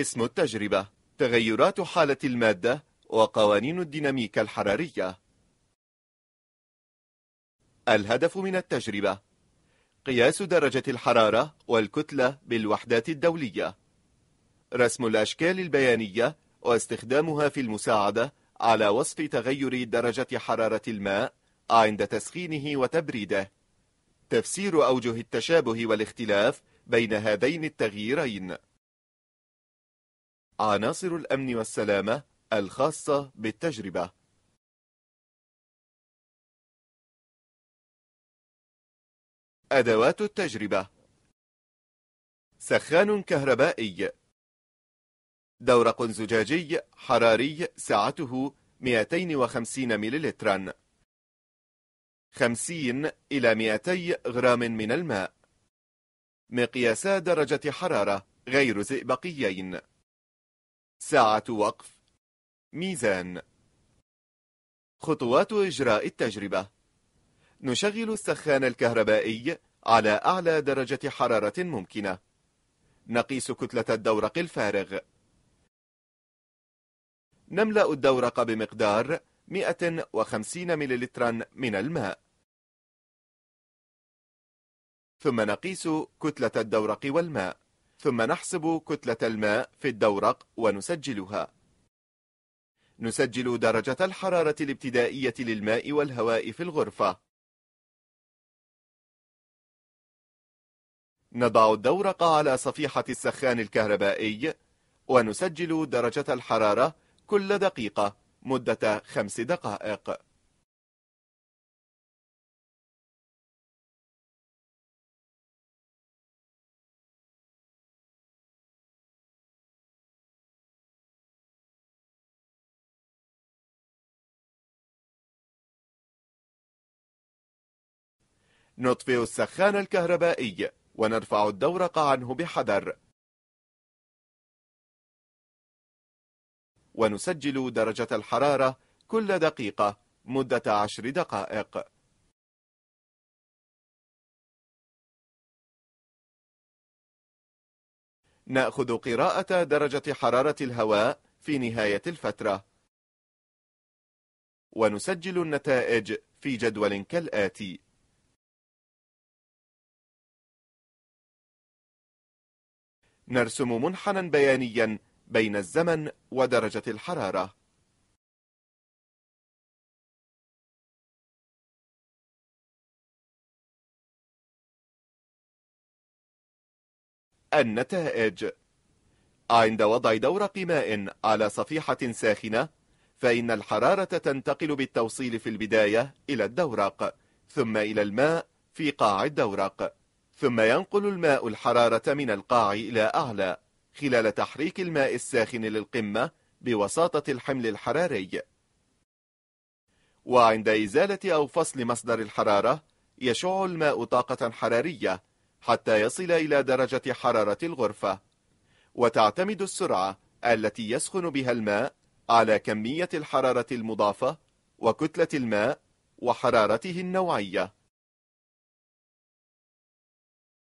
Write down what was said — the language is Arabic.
اسم التجربة تغيرات حالة المادة وقوانين الديناميكا الحرارية الهدف من التجربة قياس درجة الحرارة والكتلة بالوحدات الدولية رسم الأشكال البيانية واستخدامها في المساعدة على وصف تغير درجة حرارة الماء عند تسخينه وتبريده تفسير أوجه التشابه والاختلاف بين هذين التغييرين عناصر الأمن والسلامة الخاصة بالتجربة أدوات التجربة سخان كهربائي دورق زجاجي حراري سعته 250 مللترا 50 إلى 200 غرام من الماء مقياسا درجة حرارة غير زئبقيين ساعة وقف ميزان خطوات إجراء التجربة نشغل السخان الكهربائي على أعلى درجة حرارة ممكنة نقيس كتلة الدورق الفارغ نملأ الدورق بمقدار 150 مللترا من الماء ثم نقيس كتلة الدورق والماء ثم نحسب كتلة الماء في الدورق ونسجلها نسجل درجة الحرارة الابتدائية للماء والهواء في الغرفة نضع الدورق على صفيحة السخان الكهربائي ونسجل درجة الحرارة كل دقيقة مدة خمس دقائق نطفئ السخان الكهربائي ونرفع الدورق عنه بحذر ونسجل درجة الحرارة كل دقيقة مدة عشر دقائق نأخذ قراءة درجة حرارة الهواء في نهاية الفترة ونسجل النتائج في جدول كالآتي نرسم منحنى بيانيا بين الزمن ودرجة الحرارة النتائج عند وضع دورق ماء على صفيحة ساخنة فإن الحرارة تنتقل بالتوصيل في البداية إلى الدورق ثم إلى الماء في قاع الدورق ثم ينقل الماء الحرارة من القاع إلى أعلى خلال تحريك الماء الساخن للقمة بوساطة الحمل الحراري وعند إزالة أو فصل مصدر الحرارة يشع الماء طاقة حرارية حتى يصل إلى درجة حرارة الغرفة وتعتمد السرعة التي يسخن بها الماء على كمية الحرارة المضافة وكتلة الماء وحرارته النوعية